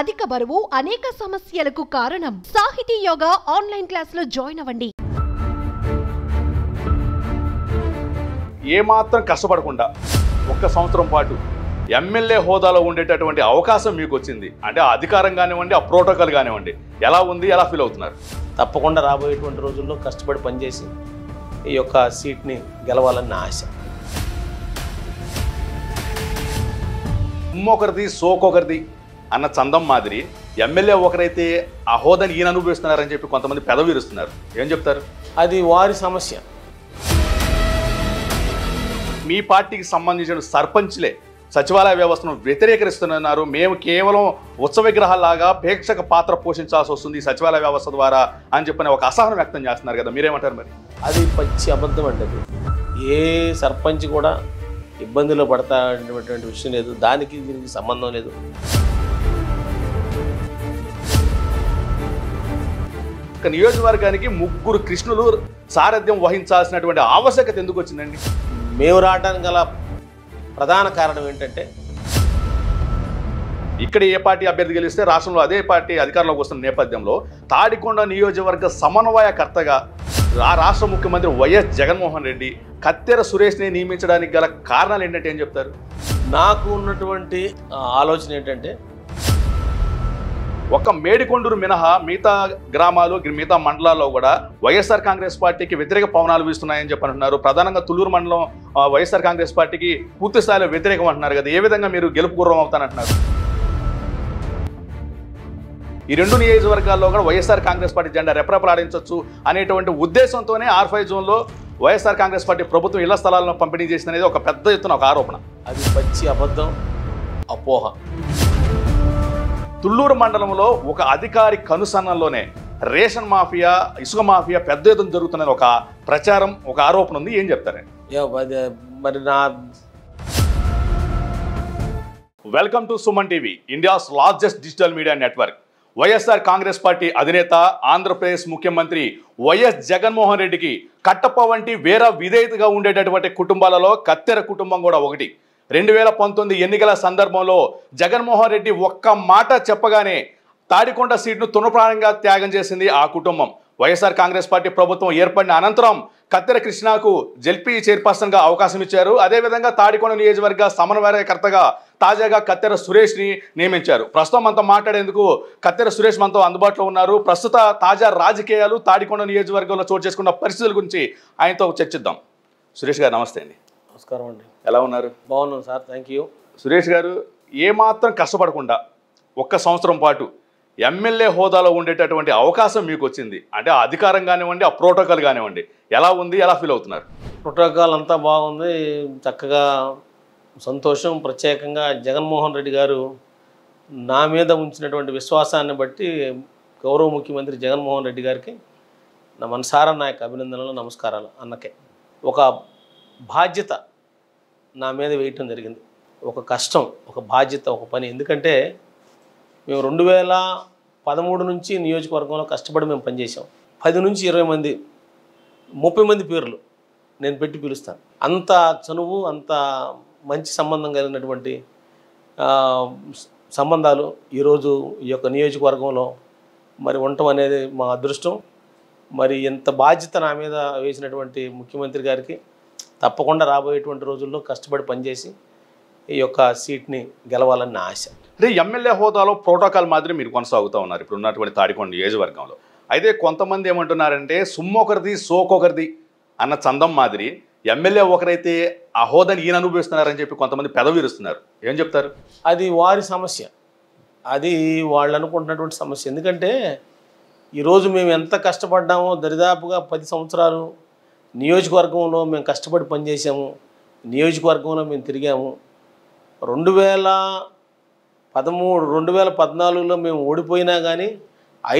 అధిక బరువు అనేక సమస్యలకు కారణం సాహితీ యోగా ఆన్లైన్ లో జాయిన్ అవ్వండి ఏమాత్రం కష్టపడకుండా ఒక్క సంవత్సరం పాటు ఎమ్మెల్యే హోదాలో ఉండేటటువంటి అవకాశం మీకు వచ్చింది అంటే ఆ అధికారం కానివ్వండి ఆ ప్రోటోకాల్ కానివ్వండి ఎలా ఉంది ఎలా ఫీల్ అవుతున్నారు తప్పకుండా రాబోయేటువంటి రోజుల్లో కష్టపడి పనిచేసి ఈ యొక్క సీట్ని గెలవాలన్న ఆశ ఉమ్మొకరిది సోకొకరిది అన్న చందం మాదిరి ఎమ్మెల్యే ఒకరైతే ఆ హోదాని ఈయన అనుభవిస్తున్నారని చెప్పి కొంతమంది పెదవిరుస్తున్నారు ఏం చెప్తారు అది వారి సమస్య మీ పార్టీకి సంబంధించిన సర్పంచ్లే సచివాలయ వ్యవస్థను వ్యతిరేకరిస్తున్నారు మేము కేవలం ఉత్సవ విగ్రహాలాగా ప్రేక్షక పాత్ర పోషించాల్సి వస్తుంది సచివాలయ వ్యవస్థ ద్వారా అని చెప్పని ఒక అసహనం వ్యక్తం చేస్తున్నారు కదా మీరేమంటారు మరి అది పచ్చి అబద్ధం అండి అది ఏ సర్పంచ్ కూడా ఇబ్బందులు పడతా అనేటువంటి విషయం లేదు దానికి దీనికి సంబంధం లేదు ఒక్క నియోజకవర్గానికి ముగ్గురు కృష్ణులు సారథ్యం వహించాల్సినటువంటి ఆవశ్యకత ఎందుకు వచ్చిందండి మేము రావడానికి గల ప్రధాన కారణం ఏంటంటే ఇక్కడ ఏ పార్టీ అభ్యర్థి గెలిస్తే రాష్ట్రంలో అదే పార్టీ అధికారంలోకి వస్తున్న నేపథ్యంలో తాడికొండ నియోజకవర్గ సమన్వయకర్తగా ఆ రాష్ట్ర ముఖ్యమంత్రి వైఎస్ జగన్మోహన్ రెడ్డి కత్తెర సురేష్ని నియమించడానికి గల కారణాలు ఏంటంటే ఏం చెప్తారు నాకు ఉన్నటువంటి ఆలోచన ఏంటంటే ఒక మేడికొండూరు మినహా మిగతా గ్రామాలు మిగతా మండలాల్లో కూడా వైఎస్ఆర్ కాంగ్రెస్ పార్టీకి వ్యతిరేక పవనాలు వీస్తున్నాయని అంటున్నారు ప్రధానంగా తులూరు మండలం వైఎస్ఆర్ కాంగ్రెస్ పార్టీకి పూర్తి స్థాయిలో వ్యతిరేకం అంటున్నారు కదా ఏ విధంగా మీరు గెలుపు గుర్రం అవుతానంటున్నారు ఈ రెండు నియోజకవర్గాల్లో కూడా వైఎస్ఆర్ కాంగ్రెస్ పార్టీ జెండా రెపరెపలాడించవచ్చు అనేటువంటి ఉద్దేశంతోనే ఆర్ఫై జోన్లో వైఎస్ఆర్ కాంగ్రెస్ పార్టీ ప్రభుత్వం ఇళ్ల స్థలాలను పంపిణీ చేసిందనేది ఒక పెద్ద ఎత్తున ఒక ఆరోపణ అది పచ్చి అబద్ధం అపోహ తుళ్ళూరు మండలంలో ఒక అధికారి కనుసన్నల్లోనే రేషన్ మాఫియా ఇసుక మాఫియా పెద్ద ఎత్తున జరుగుతుందని ఒక ప్రచారం ఒక ఆరోపణ ఉంది ఏం చెప్తారండి మరి నా welcome to Suman TV India's largest digital media network YSR Congress Party అధినేత ఆంధ్రప్రదేశ్ ముఖ్యమంత్రి వైఎస్ జగన్మోహన్ రెడ్డికి కట్టప్ప వంటి వేరే విధేయతగా ఉండేటటువంటి కుటుంబాలలో కత్తెర కుటుంబం కూడా ఒకటి రెండు వేల పంతొమ్మిది ఎన్నికల సందర్భంలో జగన్మోహన్ రెడ్డి ఒక్క మాట చెప్పగానే తాడికొండ సీట్ను తునప్రాణంగా త్యాగం చేసింది ఆ కుటుంబం వైఎస్ఆర్ కాంగ్రెస్ పార్టీ ప్రభుత్వం ఏర్పడిన అనంతరం కత్తెర కృష్ణకు జెల్పీ చైర్పర్సన్గా అవకాశం ఇచ్చారు అదేవిధంగా తాడికొండ నియోజకవర్గ సమన్వయకర్తగా తాజాగా కత్తెర సురేష్ని నియమించారు ప్రస్తుతం మనతో మాట్లాడేందుకు కత్తెర సురేష్ మనతో అందుబాటులో ఉన్నారు ప్రస్తుత తాజా రాజకీయాలు తాడికొండ నియోజకవర్గంలో చోటు చేసుకున్న పరిస్థితుల గురించి ఆయనతో చర్చిద్దాం సురేష్ గారు నమస్తే అండి నమస్కారం అండి ఎలా ఉన్నారు బాగున్నాను సార్ థ్యాంక్ యూ సురేష్ గారు ఏమాత్రం కష్టపడకుండా ఒక్క సంవత్సరం పాటు ఎమ్మెల్యే హోదాలో ఉండేటటువంటి అవకాశం మీకు వచ్చింది అంటే ఆ అధికారం కానివ్వండి ఆ ప్రోటోకాల్ కానివ్వండి ఎలా ఉంది ఎలా ఫీల్ అవుతున్నారు ప్రోటోకాల్ అంతా బాగుంది చక్కగా సంతోషం ప్రత్యేకంగా జగన్మోహన్ రెడ్డి గారు నా మీద ఉంచినటువంటి విశ్వాసాన్ని బట్టి గౌరవ ముఖ్యమంత్రి జగన్మోహన్ రెడ్డి గారికి నా మనసారా నా యొక్క అభినందనలు నమస్కారాలు అన్నకే ఒక బాధ్యత నా మీద వేయటం జరిగింది ఒక కష్టం ఒక బాధ్యత ఒక పని ఎందుకంటే మేము రెండు వేల పదమూడు నుంచి నియోజకవర్గంలో కష్టపడి మేము పనిచేసాం పది నుంచి ఇరవై మంది ముప్పై మంది పేర్లు నేను పెట్టి పిలుస్తాను అంత చనువు అంత మంచి సంబంధం కలిగినటువంటి సంబంధాలు ఈరోజు ఈ యొక్క నియోజకవర్గంలో మరి ఉండటం అనేది మా అదృష్టం మరి ఇంత బాధ్యత నా మీద వేసినటువంటి ముఖ్యమంత్రి గారికి తప్పకుండా రాబోయేటువంటి రోజుల్లో కష్టపడి పనిచేసి ఈ యొక్క సీట్ని గెలవాలని ఆశ అంటే ఎమ్మెల్యే హోదాలో ప్రోటోకాల్ మాదిరి మీరు కొనసాగుతూ ఉన్నారు ఇప్పుడు ఉన్నటువంటి తాడికొండ నియోజకవర్గంలో అయితే కొంతమంది ఏమంటున్నారంటే సుమ్మొకరిది సోకొకరిది అన్న చందం మాదిరి ఎమ్మెల్యే ఒకరైతే ఆ హోదాని ఈయన అనుభవిస్తున్నారని చెప్పి కొంతమంది పెదవిరుస్తున్నారు ఏం చెప్తారు అది వారి సమస్య అది వాళ్ళు అనుకుంటున్నటువంటి సమస్య ఎందుకంటే ఈరోజు మేము ఎంత కష్టపడ్డామో దరిదాపుగా పది సంవత్సరాలు నియోజకవర్గంలో మేము కష్టపడి పనిచేసాము నియోజకవర్గంలో మేము తిరిగాము రెండు వేల పదమూడు రెండు వేల పద్నాలుగులో మేము ఓడిపోయినా కానీ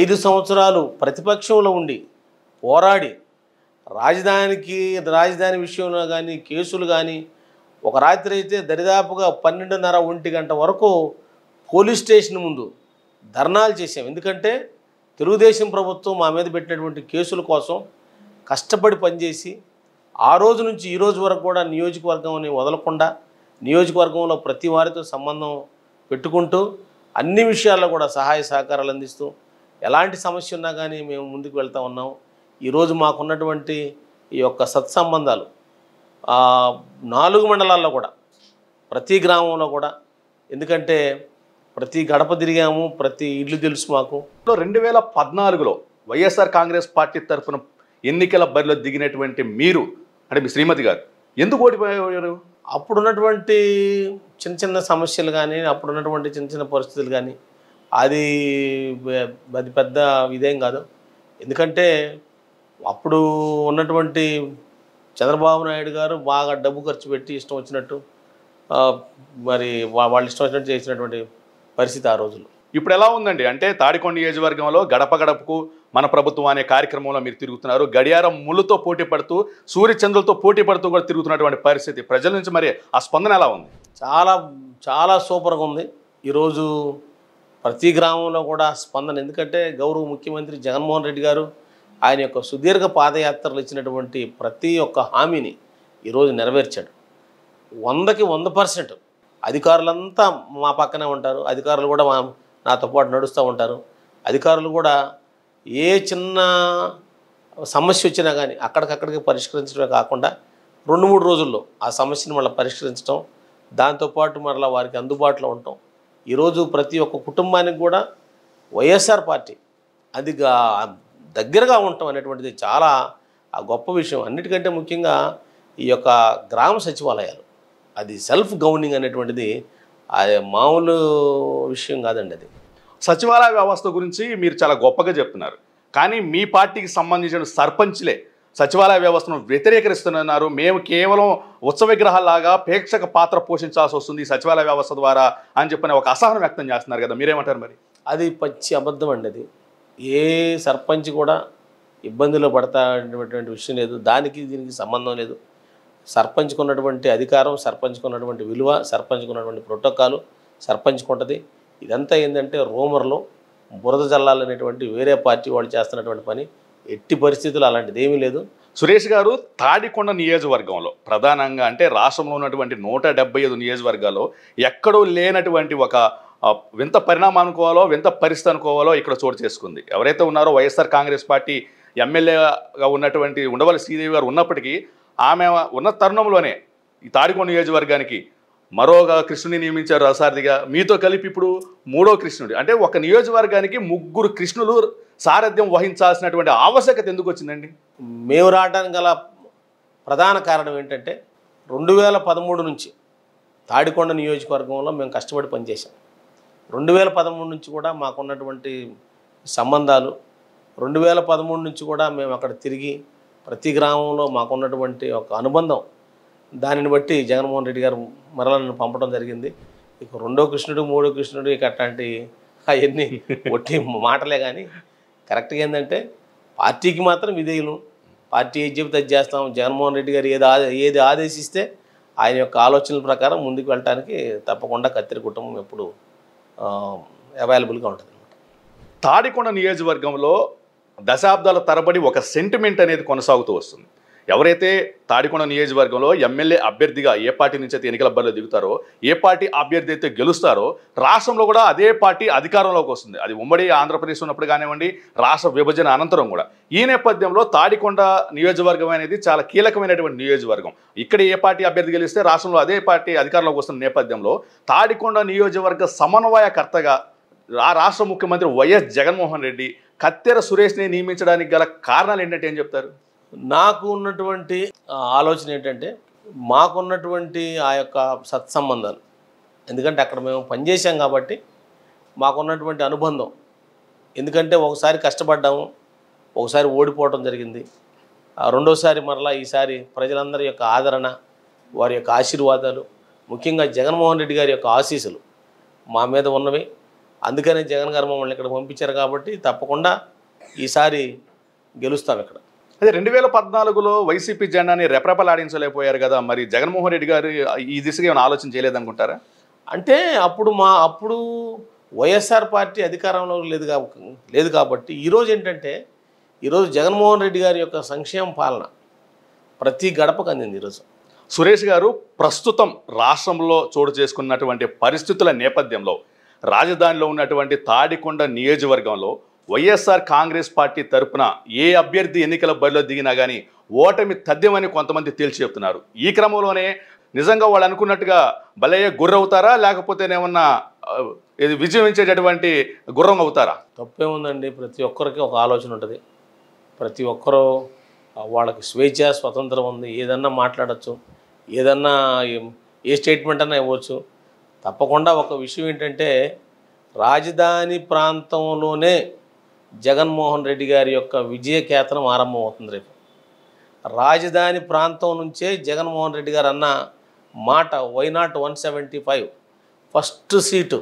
ఐదు సంవత్సరాలు ప్రతిపక్షంలో ఉండి పోరాడి రాజధానికి రాజధాని విషయంలో కానీ కేసులు కానీ ఒక రాత్రి అయితే దరిదాపుగా పన్నెండున్నర ఒంటి గంట వరకు పోలీస్ స్టేషన్ ముందు ధర్నాలు చేసాం ఎందుకంటే తెలుగుదేశం ప్రభుత్వం మా మీద పెట్టినటువంటి కేసుల కోసం కష్టపడి పనిచేసి ఆ రోజు నుంచి ఈ రోజు వరకు కూడా నియోజకవర్గం వదలకుండా నియోజకవర్గంలో ప్రతి వారితో సంబంధం పెట్టుకుంటూ అన్ని విషయాల్లో కూడా సహాయ సహకారాలు అందిస్తూ ఎలాంటి సమస్య ఉన్నా కానీ మేము ముందుకు వెళ్తూ ఉన్నాం ఈరోజు మాకున్నటువంటి ఈ యొక్క సత్సంబంధాలు నాలుగు మండలాల్లో కూడా ప్రతి గ్రామంలో కూడా ఎందుకంటే ప్రతి గడప తిరిగాము ప్రతి ఇల్లు తెలుసు మాకు రెండు వేల పద్నాలుగులో వైఎస్ఆర్ కాంగ్రెస్ పార్టీ తరఫున ఎన్నికల బరిలో దిగినటువంటి మీరు అంటే మీ శ్రీమతి గారు ఎందుకు ఓడిపోయారు అప్పుడున్నటువంటి చిన్న చిన్న సమస్యలు కానీ అప్పుడున్నటువంటి చిన్న చిన్న పరిస్థితులు కానీ అది అది పెద్ద ఇదేం కాదు ఎందుకంటే అప్పుడు ఉన్నటువంటి చంద్రబాబు నాయుడు గారు బాగా డబ్బు ఖర్చు పెట్టి ఇష్టం వచ్చినట్టు మరి వాళ్ళు ఇష్టం వచ్చినట్టు చేసినటువంటి పరిస్థితి ఆ రోజుల్లో ఇప్పుడు ఎలా ఉందండి అంటే తాడికొండ నియోజకవర్గంలో గడప గడపకు మన ప్రభుత్వం అనే కార్యక్రమంలో మీరు తిరుగుతున్నారు గడియారం ముళ్ళుతో పోటీ పడుతూ సూర్యచంద్రులతో పోటీ పడుతూ కూడా తిరుగుతున్నటువంటి పరిస్థితి ప్రజల నుంచి మరి ఆ స్పందన ఎలా ఉంది చాలా చాలా సూపర్గా ఉంది ఈరోజు ప్రతి గ్రామంలో కూడా స్పందన ఎందుకంటే గౌరవ ముఖ్యమంత్రి జగన్మోహన్ రెడ్డి గారు ఆయన యొక్క సుదీర్ఘ పాదయాత్రలు ఇచ్చినటువంటి ప్రతి ఒక్క హామీని ఈరోజు నెరవేర్చాడు వందకి వంద పర్సెంట్ అధికారులంతా మా పక్కనే ఉంటారు అధికారులు కూడా మా నాతో పాటు నడుస్తూ ఉంటారు అధికారులు కూడా ఏ చిన్న సమస్య వచ్చినా కానీ అక్కడికక్కడికి పరిష్కరించడమే కాకుండా రెండు మూడు రోజుల్లో ఆ సమస్యను మళ్ళీ పరిష్కరించడం దాంతోపాటు మరలా వారికి అందుబాటులో ఉండటం ఈరోజు ప్రతి ఒక్క కుటుంబానికి కూడా వైఎస్ఆర్ పార్టీ అది దగ్గరగా ఉండటం అనేటువంటిది చాలా ఆ గొప్ప విషయం అన్నిటికంటే ముఖ్యంగా ఈ యొక్క గ్రామ సచివాలయాలు అది సెల్ఫ్ గవర్నింగ్ అనేటువంటిది అది మామూలు విషయం కాదండి అది సచివాలయ వ్యవస్థ గురించి మీరు చాలా గొప్పగా చెప్తున్నారు కానీ మీ పార్టీకి సంబంధించిన సర్పంచ్లే సచివాలయ వ్యవస్థను వ్యతిరేకరిస్తున్నారు మేము కేవలం ఉత్సవ విగ్రహాలాగా ప్రేక్షక పాత్ర పోషించాల్సి వస్తుంది సచివాలయ వ్యవస్థ ద్వారా అని చెప్పని ఒక అసహనం వ్యక్తం చేస్తున్నారు కదా మీరేమంటారు మరి అది పచ్చి అబద్ధం అండి అది ఏ సర్పంచ్ కూడా ఇబ్బందులు పడతా విషయం లేదు దానికి దీనికి సంబంధం లేదు సర్పంచ్కు ఉన్నటువంటి అధికారం సర్పంచ్కు ఉన్నటువంటి విలువ సర్పంచ్కు ఉన్నటువంటి ప్రోటోకాలు సర్పంచ్కు ఉంటుంది ఇదంతా ఏంటంటే రూమర్లు బురద జల్లాలనేటువంటి వేరే పార్టీ వాళ్ళు చేస్తున్నటువంటి పని ఎట్టి పరిస్థితులు అలాంటిది ఏమీ లేదు సురేష్ గారు తాడికొండ నియోజకవర్గంలో ప్రధానంగా అంటే రాష్ట్రంలో ఉన్నటువంటి నూట డెబ్బై ఐదు నియోజకవర్గాల్లో ఎక్కడో లేనటువంటి ఒక వింత పరిణామం అనుకోవాలో వింత పరిస్థితి అనుకోవాలో ఇక్కడ చోటు చేసుకుంది ఎవరైతే ఉన్నారో వైఎస్ఆర్ కాంగ్రెస్ పార్టీ ఎమ్మెల్యేగా ఉన్నటువంటి ఉండవల్లి శ్రీదేవి గారు ఉన్నప్పటికీ ఆమె ఉన్న తరుణంలోనే ఈ తాడికొండ నియోజకవర్గానికి మరోగా కృష్ణుని నియమించారు రసారథిగా మీతో కలిపి ఇప్పుడు మూడో కృష్ణుడు అంటే ఒక నియోజకవర్గానికి ముగ్గురు కృష్ణులు సారథ్యం వహించాల్సినటువంటి ఆవశ్యకత ఎందుకు వచ్చిందండి మేము రావడానికి గల ప్రధాన కారణం ఏంటంటే రెండు వేల పదమూడు నుంచి తాడికొండ నియోజకవర్గంలో మేము కష్టపడి పనిచేసాం రెండు వేల పదమూడు నుంచి కూడా మాకున్నటువంటి సంబంధాలు రెండు వేల పదమూడు నుంచి కూడా మేము అక్కడ తిరిగి ప్రతి గ్రామంలో మాకున్నటువంటి ఒక అనుబంధం దానిని బట్టి జగన్మోహన్ రెడ్డి గారు మరలా నన్ను పంపడం జరిగింది ఇక రెండో కృష్ణుడు మూడో కృష్ణుడు ఇక అట్లాంటి అవన్నీ ఒట్టి మాటలే కానీ కరెక్ట్గా ఏంటంటే పార్టీకి మాత్రం విధేయులు పార్టీ ఏది చెబితే అది చేస్తాం జగన్మోహన్ రెడ్డి గారు ఏది ఏది ఆదేశిస్తే ఆయన యొక్క ఆలోచనల ప్రకారం ముందుకు వెళ్ళటానికి తప్పకుండా కత్తిరి కుటుంబం ఎప్పుడు అవైలబుల్గా ఉంటుంది తాడికొండ నియోజకవర్గంలో దశాబ్దాల తరబడి ఒక సెంటిమెంట్ అనేది కొనసాగుతూ వస్తుంది ఎవరైతే తాడికొండ నియోజకవర్గంలో ఎమ్మెల్యే అభ్యర్థిగా ఏ పార్టీ నుంచి అయితే ఎన్నికల బరిలో దిగుతారో ఏ పార్టీ అభ్యర్థి అయితే గెలుస్తారో రాష్ట్రంలో కూడా అదే పార్టీ అధికారంలోకి వస్తుంది అది ఉమ్మడి ఆంధ్రప్రదేశ్ ఉన్నప్పుడు కానివ్వండి రాష్ట్ర విభజన అనంతరం కూడా ఈ నేపథ్యంలో తాడికొండ నియోజకవర్గం అనేది చాలా కీలకమైనటువంటి నియోజకవర్గం ఇక్కడ ఏ పార్టీ అభ్యర్థి గెలిస్తే రాష్ట్రంలో అదే పార్టీ అధికారంలోకి వస్తున్న నేపథ్యంలో తాడికొండ నియోజకవర్గ సమన్వయకర్తగా రాష్ట్ర ముఖ్యమంత్రి వైఎస్ జగన్మోహన్ రెడ్డి కత్తెర సురేష్ని నియమించడానికి గల కారణాలు ఏంటంటే ఏం చెప్తారు నాకు ఉన్నటువంటి ఆలోచన ఏంటంటే మాకున్నటువంటి ఆ యొక్క సత్సంబంధాలు ఎందుకంటే అక్కడ మేము పనిచేసాం కాబట్టి మాకున్నటువంటి అనుబంధం ఎందుకంటే ఒకసారి కష్టపడ్డాము ఒకసారి ఓడిపోవటం జరిగింది రెండోసారి మరలా ఈసారి ప్రజలందరి యొక్క ఆదరణ వారి యొక్క ఆశీర్వాదాలు ముఖ్యంగా జగన్మోహన్ రెడ్డి గారి యొక్క ఆశీస్సులు మా మీద ఉన్నవి అందుకనే జగన్ గారు మమ్మల్ని ఇక్కడ పంపించారు కాబట్టి తప్పకుండా ఈసారి గెలుస్తాం ఇక్కడ అదే రెండు వేల పద్నాలుగులో వైసీపీ జెండాని రెపరెపలాడించలేకపోయారు కదా మరి జగన్మోహన్ రెడ్డి గారు ఈ దిశగా ఏమైనా ఆలోచన చేయలేదనుకుంటారా అంటే అప్పుడు మా అప్పుడు వైఎస్ఆర్ పార్టీ అధికారంలో లేదు లేదు కాబట్టి ఈరోజు ఏంటంటే ఈరోజు జగన్మోహన్ రెడ్డి గారి యొక్క సంక్షేమ పాలన ప్రతి గడపకు అందింది ఈరోజు సురేష్ గారు ప్రస్తుతం రాష్ట్రంలో చోటు చేసుకున్నటువంటి పరిస్థితుల నేపథ్యంలో రాజధానిలో ఉన్నటువంటి తాడికొండ నియోజకవర్గంలో వైఎస్ఆర్ కాంగ్రెస్ పార్టీ తరపున ఏ అభ్యర్థి ఎన్నికల బరిలో దిగినా కానీ ఓటమి తథ్యమని కొంతమంది తేల్చి చెప్తున్నారు ఈ క్రమంలోనే నిజంగా వాళ్ళు అనుకున్నట్టుగా బలయ్య గుర్రవుతారా లేకపోతే ఏమన్నా ఇది విజయించేటటువంటి గుర్రం అవుతారా తప్పేముందండి ప్రతి ఒక్కరికి ఒక ఆలోచన ఉంటుంది ప్రతి ఒక్కరూ వాళ్ళకి స్వేచ్ఛ స్వతంత్రం ఉంది ఏదన్నా మాట్లాడచ్చు ఏదన్నా ఏ స్టేట్మెంట్ అన్నా ఇవ్వచ్చు తప్పకుండా ఒక విషయం ఏంటంటే రాజధాని ప్రాంతంలోనే జగన్మోహన్ రెడ్డి గారి యొక్క విజయ కేతనం ఆరంభమవుతుంది రేపు రాజధాని ప్రాంతం నుంచే జగన్మోహన్ రెడ్డి గారు అన్న మాట why not one seventy five first seat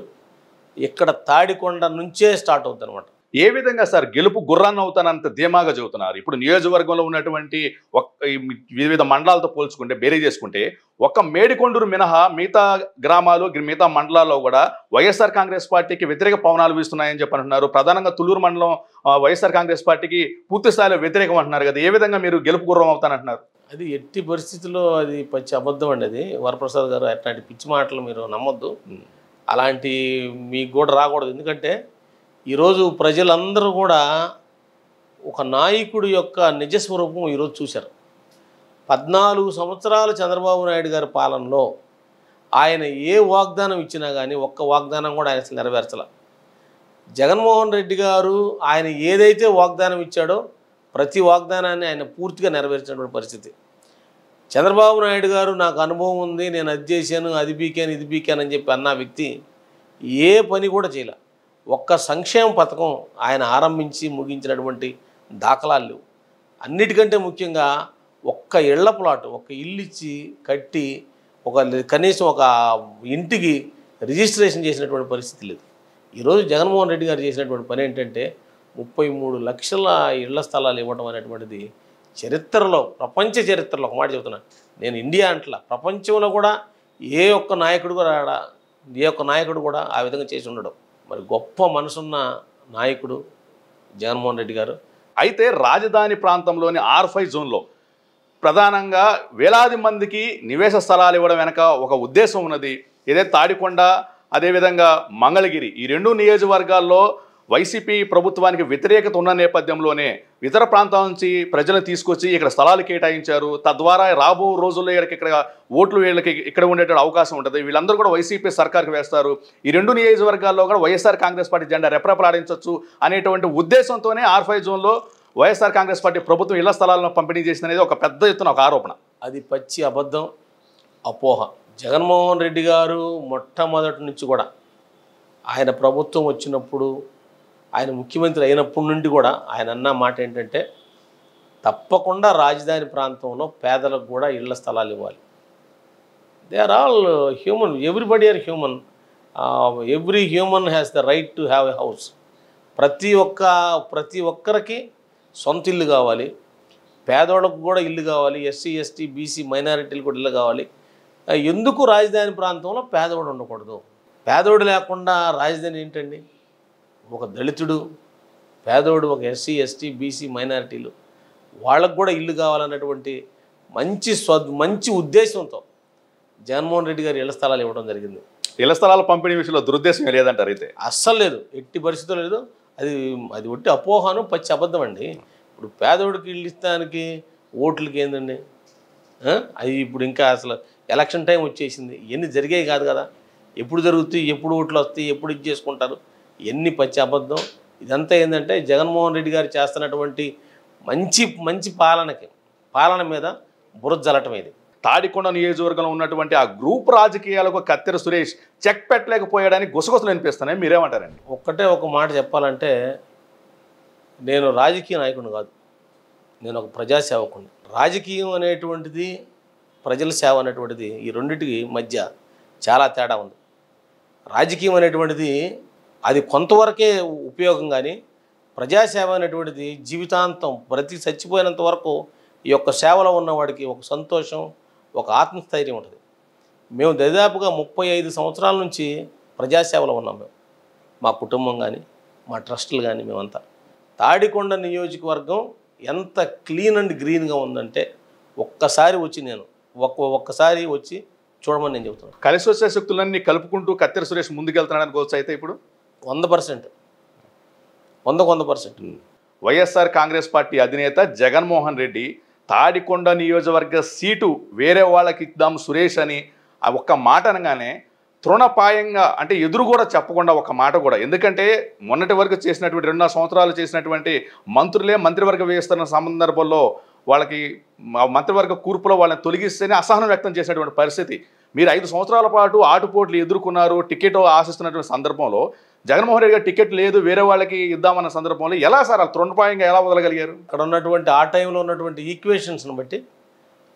ఇక్కడ తాడికొండ నుంచే స్టార్ట్ అవుతుంది అనమాట ఏ విధంగా సార్ గెలుపు గుర్రాన్ని అవుతానంత ధీమాగా చెబుతున్నారు ఇప్పుడు నియోజకవర్గంలో ఉన్నటువంటి వివిధ మండలాలతో పోల్చుకుంటే బేరీ చేసుకుంటే ఒక మేడికొండూరు మినహా మిగతా గ్రామాలు మిగతా మండలాల్లో కూడా వైఎస్ఆర్ కాంగ్రెస్ పార్టీకి వ్యతిరేక పవనాలు వీస్తున్నాయని చెప్పి అంటున్నారు ప్రధానంగా తులూరు మండలం వైఎస్ఆర్ కాంగ్రెస్ పార్టీకి పూర్తి స్థాయిలో వ్యతిరేకం అంటున్నారు కదా ఏ విధంగా మీరు గెలుపు గుర్రం అవుతానంటున్నారు అది ఎట్టి పరిస్థితుల్లో అది పచ్చి అబద్ధం అండి అది వరప్రసాద్ గారు అట్లాంటి పిచ్చి మాటలు మీరు నమ్మొద్దు అలాంటి మీకు కూడా రాకూడదు ఎందుకంటే ఈరోజు ప్రజలందరూ కూడా ఒక నాయకుడు యొక్క నిజస్వరూపం ఈరోజు చూశారు పద్నాలుగు సంవత్సరాలు చంద్రబాబు నాయుడు గారి పాలనలో ఆయన ఏ వాగ్దానం ఇచ్చినా కానీ ఒక్క వాగ్దానం కూడా ఆయన అసలు నెరవేర్చాల జగన్మోహన్ రెడ్డి గారు ఆయన ఏదైతే వాగ్దానం ఇచ్చాడో ప్రతి వాగ్దానాన్ని ఆయన పూర్తిగా నెరవేర్చినటువంటి పరిస్థితి చంద్రబాబు నాయుడు గారు నాకు అనుభవం ఉంది నేను అది చేశాను అది పీకాను ఇది పీకాను అని చెప్పి అన్న వ్యక్తి ఏ పని కూడా చేయలే ఒక్క సంక్షేమ పథకం ఆయన ఆరంభించి ముగించినటువంటి దాఖలాలు అన్నిటికంటే ముఖ్యంగా ఒక్క ఇళ్ల ప్లాట్ ఒక్క ఇల్లు ఇచ్చి కట్టి ఒక కనీసం ఒక ఇంటికి రిజిస్ట్రేషన్ చేసినటువంటి పరిస్థితి లేదు ఈరోజు జగన్మోహన్ రెడ్డి గారు చేసినటువంటి పని ఏంటంటే ముప్పై మూడు లక్షల ఇళ్ల స్థలాలు ఇవ్వడం అనేటువంటిది చరిత్రలో ప్రపంచ చరిత్రలో ఒక మాట చెబుతున్నాను నేను ఇండియా అంట్లా ప్రపంచంలో కూడా ఏ ఒక్క నాయకుడు కూడా ఏ ఒక్క నాయకుడు కూడా ఆ విధంగా చేసి ఉండడం మరి గొప్ప మనసున్న నాయకుడు జగన్మోహన్ రెడ్డి గారు అయితే రాజధాని ప్రాంతంలోని ఆర్ఫై జోన్లో ప్రధానంగా వేలాది మందికి నివేశ స్థలాలు ఇవ్వడం వెనక ఒక ఉద్దేశం ఉన్నది ఏదైతే తాడికొండ అదేవిధంగా మంగళగిరి ఈ రెండు నియోజకవర్గాల్లో వైసీపీ ప్రభుత్వానికి వ్యతిరేకత ఉన్న నేపథ్యంలోనే ఇతర ప్రాంతాల నుంచి ప్రజలను తీసుకొచ్చి ఇక్కడ స్థలాలు కేటాయించారు తద్వారా రాబో రోజుల్లో ఇక్కడికి ఇక్కడ ఓట్లు వీళ్ళకి ఇక్కడ ఉండేటువంటి అవకాశం ఉంటుంది వీళ్ళందరూ కూడా వైసీపీ సర్కార్కి వేస్తారు ఈ రెండు నియోజకవర్గాల్లో కూడా వైఎస్ఆర్ కాంగ్రెస్ పార్టీ జెండా రెప్రపలాడించవచ్చు అనేటువంటి ఉద్దేశంతోనే ఆర్ఫై జోన్లో వైఎస్ఆర్ కాంగ్రెస్ పార్టీ ప్రభుత్వం ఇళ్ల స్థలాలను పంపిణీ చేసిందనేది ఒక పెద్ద ఎత్తున ఒక ఆరోపణ అది పచ్చి అబద్ధం అపోహ జగన్మోహన్ రెడ్డి గారు మొట్టమొదటి నుంచి కూడా ఆయన ప్రభుత్వం వచ్చినప్పుడు ఆయన ముఖ్యమంత్రి అయినప్పటి నుండి కూడా ఆయన అన్న మాట ఏంటంటే తప్పకుండా రాజధాని ప్రాంతంలో పేదలకు కూడా ఇళ్ల స్థలాలు ఇవ్వాలి they are all human everybody are human every human has the right to have a house ప్రతి ఒక్క ప్రతి ఒక్కరికి సొంత ఇల్లు కావాలి పేదోళ్ళకు కూడా ఇల్లు కావాలి ఎస్సీ ఎస్టీ బీసీ మైనారిటీలు కూడా ఇల్లు కావాలి ఎందుకు రాజధాని ప్రాంతంలో పేదవాడు ఉండకూడదు పేదోడు లేకుండా రాజధాని ఏంటండి ఒక దళితుడు పేదోడు ఒక ఎస్సీ ఎస్టీ బీసీ మైనారిటీలు వాళ్ళకు కూడా ఇల్లు కావాలన్నటువంటి మంచి స్వద్ మంచి ఉద్దేశంతో జగన్మోహన్ రెడ్డి గారు ఇళ్ల స్థలాలు ఇవ్వడం జరిగింది ఇళ్ల స్థలాలు పంపిణీ విషయంలో దురుద్దేశం లేదంటారు అయితే అస్సలు లేదు ఎట్టి పరిస్థితులు లేదు అది అది ఒట్టి అపోహను పచ్చి అబద్ధం అండి ఇప్పుడు పేదోడికి ఇల్లు ఇస్తానికి ఓట్లకి ఏందండి అది ఇప్పుడు ఇంకా అసలు ఎలక్షన్ టైం వచ్చేసింది ఇవన్నీ జరిగేవి కాదు కదా ఎప్పుడు జరుగుతాయి ఎప్పుడు ఓట్లు వస్తాయి ఎప్పుడు ఇది చేసుకుంటారు ఎన్ని పచ్చి అబద్ధం ఇదంతా ఏంటంటే జగన్మోహన్ రెడ్డి గారు చేస్తున్నటువంటి మంచి మంచి పాలనకి పాలన మీద బురజలటం ఇది తాడికొండ నియోజకవర్గంలో ఉన్నటువంటి ఆ గ్రూప్ రాజకీయాలకు కత్తెర సురేష్ చెక్ పెట్టలేకపోయాడని గుసగుసలు అనిపిస్తున్నాయి మీరేమంటారండి ఒక్కటే ఒక మాట చెప్పాలంటే నేను రాజకీయ నాయకుడిని కాదు నేను ఒక ప్రజాసేవకుని రాజకీయం అనేటువంటిది ప్రజల సేవ అనేటువంటిది ఈ రెండింటికి మధ్య చాలా తేడా ఉంది రాజకీయం అనేటువంటిది అది కొంతవరకే ఉపయోగం కానీ ప్రజాసేవ అనేటువంటిది జీవితాంతం ప్రతి చచ్చిపోయినంత వరకు ఈ యొక్క సేవలో ఉన్నవాడికి ఒక సంతోషం ఒక ఆత్మస్థైర్యం ఉంటుంది మేము దాదాపుగా ముప్పై ఐదు సంవత్సరాల నుంచి ప్రజాసేవలో ఉన్నాం మేము మా కుటుంబం కానీ మా ట్రస్టులు కానీ మేమంతా తాడికొండ నియోజకవర్గం ఎంత క్లీన్ అండ్ గ్రీన్గా ఉందంటే ఒక్కసారి వచ్చి నేను ఒక్క ఒక్కసారి వచ్చి చూడమని నేను చెబుతున్నాను కలిసి వచ్చే శక్తులన్నీ కలుపుకుంటూ కత్తెర సురేష్ ముందుకెళ్తున్నాడని గోల్స్ అయితే ఇప్పుడు వంద పర్సెంట్ వందకు వంద పర్సెంట్ వైఎస్ఆర్ కాంగ్రెస్ పార్టీ అధినేత జగన్మోహన్ రెడ్డి తాడికొండ నియోజకవర్గ సీటు వేరే వాళ్ళకి ఇద్దాం సురేష్ అని ఒక్క మాట అనగానే తృణపాయంగా అంటే ఎదురు కూడా చెప్పకుండా ఒక మాట కూడా ఎందుకంటే మొన్నటి వరకు చేసినటువంటి రెండు సంవత్సరాలు చేసినటువంటి మంత్రులే మంత్రివర్గ వ్యవస్థ సందర్భంలో వాళ్ళకి మంత్రివర్గ కూర్పులో వాళ్ళని తొలగిస్తేనే అసహనం వ్యక్తం చేసినటువంటి పరిస్థితి మీరు ఐదు సంవత్సరాల పాటు ఆటుపోట్లు ఎదుర్కొన్నారు టికెట్ ఆశిస్తున్నటువంటి సందర్భంలో జగన్మోహన్ రెడ్డి గారు టికెట్ లేదు వేరే వాళ్ళకి ఇద్దామన్న సందర్భంలో ఎలా సార్ ఆ తృణపాయంగా ఎలా వదలగలిగారు అక్కడ ఉన్నటువంటి ఆ టైంలో ఉన్నటువంటి ఈక్వేషన్స్ని బట్టి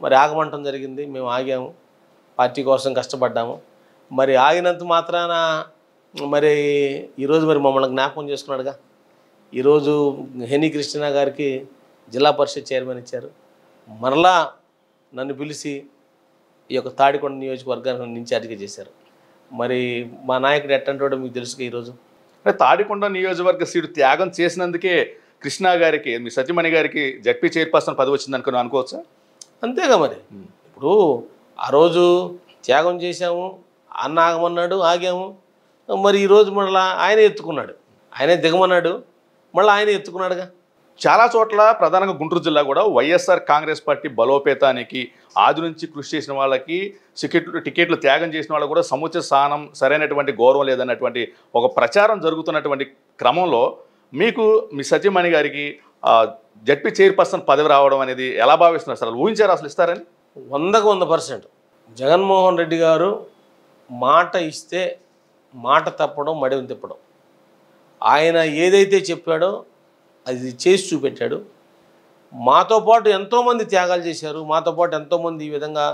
మరి ఆగమంటం జరిగింది మేము ఆగాము పార్టీ కోసం కష్టపడ్డాము మరి ఆగినంత మాత్రాన మరి ఈరోజు మరి మమ్మల్ని జ్ఞాపకం చేసుకున్నాడుగా ఈరోజు హెనీ కృష్ణ గారికి జిల్లా పరిషత్ చైర్మన్ ఇచ్చారు మరలా నన్ను పిలిచి ఈ యొక్క తాడికొండ నియోజకవర్గాన్ని ఇన్ఛార్జిగా చేశారు మరి మా నాయకుడు ఎట్టంటాడో మీకు తెలుసు ఈరోజు అంటే తాడికొండ నియోజకవర్గ సీటు త్యాగం చేసినందుకే కృష్ణా గారికి మీ సత్యమణి గారికి జడ్పీ చైర్పర్సన్ పదవి వచ్చింది అనుకుని అనుకోవచ్చా అంతేగా మరి ఇప్పుడు ఆ రోజు త్యాగం చేశాము అన్న ఆగమన్నాడు ఆగాము మరి ఈరోజు మళ్ళీ ఆయనే ఎత్తుకున్నాడు ఆయనే దిగమన్నాడు మళ్ళీ ఆయనే ఎత్తుకున్నాడుగా చాలా చోట్ల ప్రధానంగా గుంటూరు జిల్లా కూడా వైఎస్ఆర్ కాంగ్రెస్ పార్టీ బలోపేతానికి ఆది నుంచి కృషి చేసిన వాళ్ళకి టికెట్లు టికెట్లు త్యాగం చేసిన వాళ్ళకి కూడా సముచిత స్థానం సరైనటువంటి గౌరవం లేదన్నటువంటి ఒక ప్రచారం జరుగుతున్నటువంటి క్రమంలో మీకు మీ సత్యమణి గారికి జడ్పీ చైర్పర్సన్ పదవి రావడం అనేది ఎలా భావిస్తున్నారు సార్ ఊహించారు అసలు ఇస్తారని వందకు వంద పర్సెంట్ జగన్మోహన్ రెడ్డి గారు మాట ఇస్తే మాట తప్పడం మడిని తిప్పడం ఆయన ఏదైతే చెప్పాడో అది చేసి చూపెట్టాడు మాతో పాటు ఎంతోమంది త్యాగాలు చేశారు మాతో పాటు ఎంతోమంది ఈ విధంగా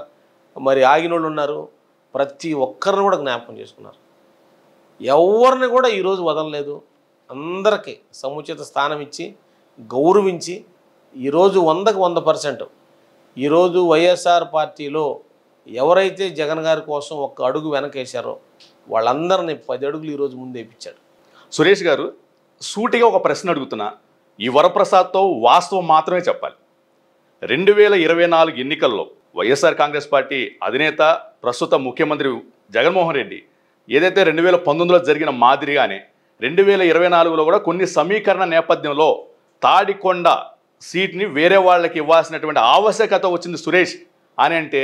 మరి ఆగినోళ్ళు ఉన్నారు ప్రతి ఒక్కరిని కూడా జ్ఞాపకం చేసుకున్నారు ఎవరిని కూడా ఈరోజు వదలలేదు అందరికీ సముచిత స్థానం ఇచ్చి గౌరవించి ఈరోజు వందకు వంద పర్సెంట్ ఈరోజు వైఎస్ఆర్ పార్టీలో ఎవరైతే జగన్ గారి కోసం ఒక్క అడుగు వెనకేశారో వాళ్ళందరినీ పది అడుగులు ఈరోజు ముందేపించాడు సురేష్ గారు సూటిగా ఒక ప్రశ్న అడుగుతున్నా ఈ వరప్రసాద్తో వాస్తవం మాత్రమే చెప్పాలి రెండు వేల ఇరవై నాలుగు ఎన్నికల్లో వైఎస్ఆర్ కాంగ్రెస్ పార్టీ అధినేత ప్రస్తుత ముఖ్యమంత్రి జగన్మోహన్ రెడ్డి ఏదైతే రెండు వేల పంతొమ్మిదిలో జరిగిన మాదిరిగానే రెండు వేల ఇరవై నాలుగులో కూడా కొన్ని సమీకరణ నేపథ్యంలో తాడికొండ సీట్ని వేరే వాళ్ళకి ఇవ్వాల్సినటువంటి ఆవశ్యకత వచ్చింది సురేష్ అని అంటే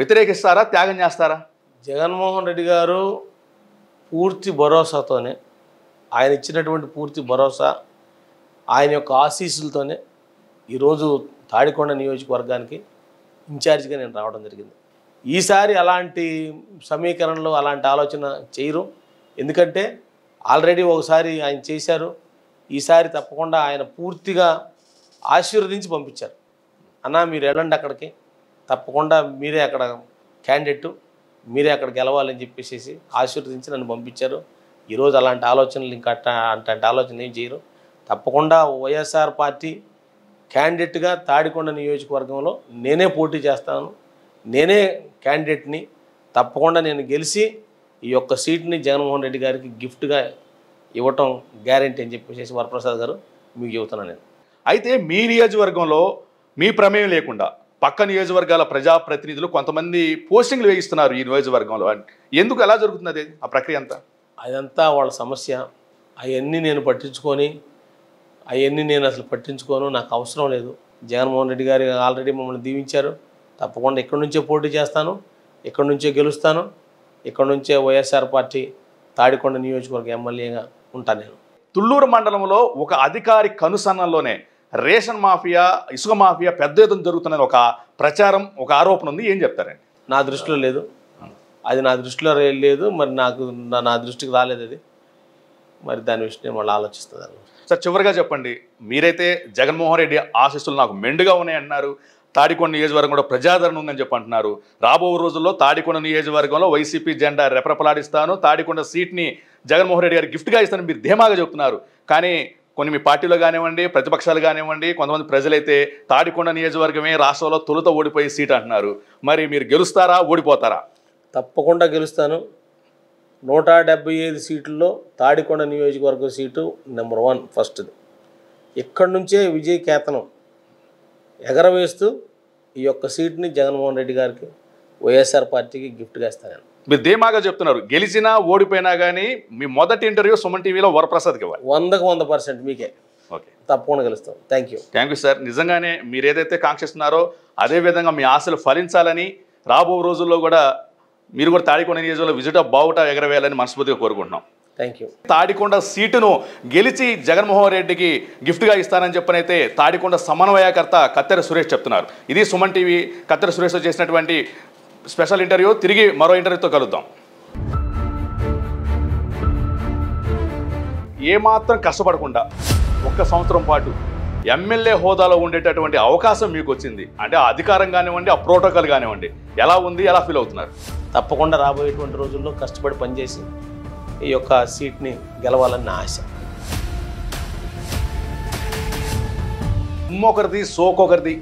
వ్యతిరేకిస్తారా త్యాగం చేస్తారా జగన్మోహన్ రెడ్డి గారు పూర్తి భరోసాతోనే ఆయన ఇచ్చినటువంటి పూర్తి భరోసా ఆయన యొక్క ఆశీస్సులతోనే ఈరోజు తాడికొండ నియోజకవర్గానికి ఇన్ఛార్జ్గా నేను రావడం జరిగింది ఈసారి అలాంటి సమీకరణలు అలాంటి ఆలోచన చేయరు ఎందుకంటే ఆల్రెడీ ఒకసారి ఆయన చేశారు ఈసారి తప్పకుండా ఆయన పూర్తిగా ఆశీర్వదించి పంపించారు అన్నా మీరు వెళ్ళండి అక్కడికి తప్పకుండా మీరే అక్కడ క్యాండిడేట్ మీరే అక్కడ గెలవాలని చెప్పేసి ఆశీర్వదించి నన్ను పంపించారు ఈరోజు అలాంటి ఆలోచనలు ఇంకా అట్లా అలాంటి ఆలోచన ఏం చేయరు తప్పకుండా వైఎస్ఆర్ పార్టీ క్యాండిడేట్గా తాడికొండ నియోజకవర్గంలో నేనే పోటీ చేస్తాను నేనే క్యాండిడేట్ని తప్పకుండా నేను గెలిచి ఈ యొక్క సీట్ని జగన్మోహన్ రెడ్డి గారికి గిఫ్ట్గా ఇవ్వటం గ్యారంటీ అని చెప్పేసి వరప్రసాద్ గారు మీకు చెబుతున్నాను నేను అయితే మీ నియోజకవర్గంలో మీ ప్రమేయం లేకుండా పక్క నియోజకవర్గాల ప్రజాప్రతినిధులు కొంతమంది పోస్టింగ్లు వేయిస్తున్నారు ఈ నియోజకవర్గంలో ఎందుకు ఎలా జరుగుతుంది అది ఆ ప్రక్రియ అంతా అదంతా వాళ్ళ సమస్య అవన్నీ నేను పట్టించుకొని అవన్నీ నేను అసలు పట్టించుకోను నాకు అవసరం లేదు జగన్మోహన్ రెడ్డి గారు ఆల్రెడీ మమ్మల్ని దీవించారు తప్పకుండా ఇక్కడి నుంచే పోటీ చేస్తాను ఇక్కడి నుంచే గెలుస్తాను ఇక్కడి నుంచే వైఎస్ఆర్ పార్టీ తాడికొండ నియోజకవర్గ ఎమ్మెల్యేగా ఉంటాను నేను తుళ్ళూరు మండలంలో ఒక అధికారి కనుసన్నల్లోనే రేషన్ మాఫియా ఇసుక మాఫియా పెద్ద ఎత్తున జరుగుతుందని ఒక ప్రచారం ఒక ఆరోపణ ఉంది ఏం చెప్తారండి నా దృష్టిలో లేదు అది నా దృష్టిలో లేదు మరి నాకు నా దృష్టికి రాలేదు అది మరి దాని విషయం మళ్ళీ ఆలోచిస్తుంది సార్ చివరిగా చెప్పండి మీరైతే జగన్మోహన్ రెడ్డి ఆశీస్సులు నాకు మెండుగా ఉన్నాయన్నారు తాడికొండ నియోజకవర్గం కూడా ప్రజాదరణ ఉందని చెప్పి అంటున్నారు రాబో రోజుల్లో తాడికొండ నియోజకవర్గంలో వైసీపీ జెండా రెపరపలాడిస్తాను తాడికొండ సీట్ని జగన్మోహన్ రెడ్డి గారు గిఫ్ట్గా ఇస్తాను మీరు ధీమాగా చెప్తున్నారు కానీ కొన్ని మీ పార్టీలో కానివ్వండి ప్రతిపక్షాలు కానివ్వండి కొంతమంది ప్రజలైతే తాడికొండ నియోజకవర్గమే రాష్ట్రంలో తొలుత ఓడిపోయే సీట్ అంటున్నారు మరి మీరు గెలుస్తారా ఓడిపోతారా తప్పకుండా గెలుస్తాను నూట డెబ్బై ఐదు సీట్లలో తాడికొండ నియోజకవర్గం సీటు నెంబర్ వన్ ఫస్ట్ది ఇక్కడి నుంచే విజయ్ కేతనం ఎగరవేస్తూ ఈ యొక్క సీట్ని జగన్మోహన్ రెడ్డి గారికి వైఎస్ఆర్ పార్టీకి గిఫ్ట్గా ఇస్తాను మీరు ధీమాగా చెప్తున్నారు గెలిచినా ఓడిపోయినా కానీ మీ మొదటి ఇంటర్వ్యూ సుమన్ టీవీలో వరప్రసాద్ ఇవ్వాలి వందకు వంద పర్సెంట్ మీకే ఓకే తప్పకుండా గెలుస్తాం thank you thank you sir నిజంగానే మీరు ఏదైతే కాంక్షిస్తున్నారో అదేవిధంగా మీ ఆశలు ఫలించాలని రాబో రోజుల్లో కూడా మీరు కూడా తాడికొండ నియోజకవర్గంలో విజిట్ బావుట ఎగరవేయాలని మనస్ఫూర్తిగా కోరుకుంటున్నాం థ్యాంక్ యూ తాడికొండ సీటును గెలిచి జగన్మోహన్ రెడ్డికి గిఫ్ట్గా ఇస్తానని అయితే తాడికొండ సమన్వయకర్త కత్తెర సురేష్ చెప్తున్నారు ఇది సుమన్ టీవీ కత్తెర సురేష్తో చేసినటువంటి స్పెషల్ ఇంటర్వ్యూ తిరిగి మరో ఇంటర్వ్యూతో కలుద్దాం ఏమాత్రం కష్టపడకుండా ఒక్క సంవత్సరం పాటు ఎమ్మెల్యే హోదాలో ఉండేటటువంటి అవకాశం మీకు వచ్చింది అంటే అధికారం కానివ్వండి ఆ ప్రోటోకాల్ కానివ్వండి ఎలా ఉంది ఎలా ఫీల్ అవుతున్నారు తప్పకుండా రాబోయేటువంటి రోజుల్లో కష్టపడి పనిచేసి ఈ యొక్క సీట్ని గెలవాలని ఆశ ఒకరిది సోకొకరిది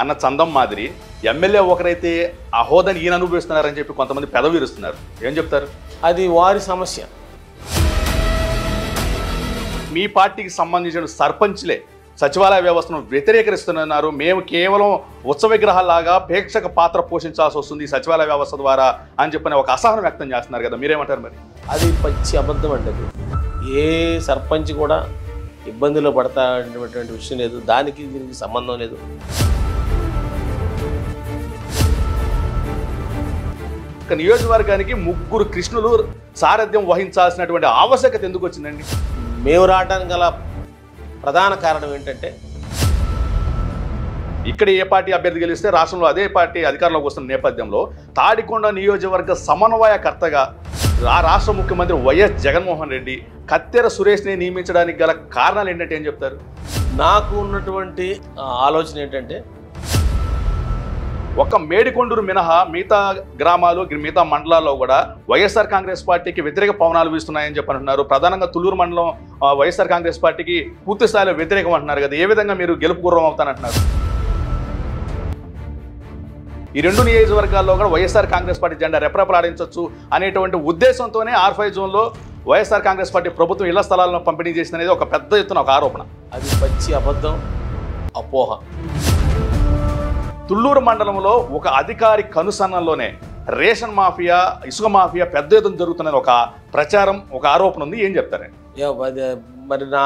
అన్న చందం మాదిరి ఎమ్మెల్యే ఒకరైతే ఆ హోదాని ఈయన అనుభవిస్తున్నారని చెప్పి కొంతమంది పెదవిరుస్తున్నారు ఏం చెప్తారు అది వారి సమస్య మీ పార్టీకి సంబంధించిన సర్పంచ్లే సచివాలయ వ్యవస్థను వ్యతిరేకరిస్తున్నారు మేము కేవలం ఉత్సవ విగ్రహాలాగా ప్రేక్షక పాత్ర పోషించాల్సి వస్తుంది సచివాలయ వ్యవస్థ ద్వారా అని చెప్పిన ఒక అసహనం వ్యక్తం చేస్తున్నారు కదా మీరేమంటారు మరి అది పచ్చి అబద్ధం అండి ఏ సర్పంచ్ కూడా ఇబ్బందులు పడతా అనేటువంటి విషయం లేదు దానికి దీనికి సంబంధం లేదు ఒక నియోజకవర్గానికి ముగ్గురు కృష్ణులు సారథ్యం వహించాల్సినటువంటి ఆవశ్యకత ఎందుకు వచ్చిందండి మేము రావడానికి గల ప్రధాన కారణం ఏంటంటే ఇక్కడ ఏ పార్టీ అభ్యర్థి గెలిస్తే రాష్ట్రంలో అదే పార్టీ అధికారంలోకి వస్తున్న నేపథ్యంలో తాడికొండ నియోజకవర్గ సమన్వయకర్తగా ఆ రాష్ట్ర ముఖ్యమంత్రి వైఎస్ జగన్మోహన్ రెడ్డి కత్తెర సురేష్ని నియమించడానికి గల కారణాలు ఏంటంటే ఏం చెప్తారు నాకు ఉన్నటువంటి ఆలోచన ఏంటంటే ఒక మేడికొండూరు మినహా మిగతా గ్రామాలు మిగతా మండలాల్లో కూడా వైఎస్ఆర్ కాంగ్రెస్ పార్టీకి వ్యతిరేక పవనాలు వీస్తున్నాయని చెప్పి అంటున్నారు ప్రధానంగా తులూరు మండలం వైఎస్ఆర్ కాంగ్రెస్ పార్టీకి పూర్తి స్థాయిలో వ్యతిరేకం అంటున్నారు కదా ఏ విధంగా మీరు గెలుపు గుర్రం అవుతానంటున్నారు ఈ రెండు నియోజకవర్గాల్లో కూడా వైఎస్ఆర్ కాంగ్రెస్ పార్టీ జెండా రెపరెపలాడించవచ్చు అనేటువంటి ఉద్దేశంతోనే ఆర్ఫై జోన్లో వైఎస్ఆర్ కాంగ్రెస్ పార్టీ ప్రభుత్వం ఇళ్ల స్థలాలను పంపిణీ చేసిందనేది ఒక పెద్ద ఎత్తున ఒక ఆరోపణ అది పచ్చి అబద్ధం అపోహ తుళ్ళూరు మండలంలో ఒక అధికారి కనుసన్నల్లోనే రేషన్ మాఫియా ఇసుక మాఫియా పెద్ద ఎత్తున జరుగుతున్న ఒక ప్రచారం ఒక ఆరోపణ ఉంది ఏం చెప్తారండి మరి నా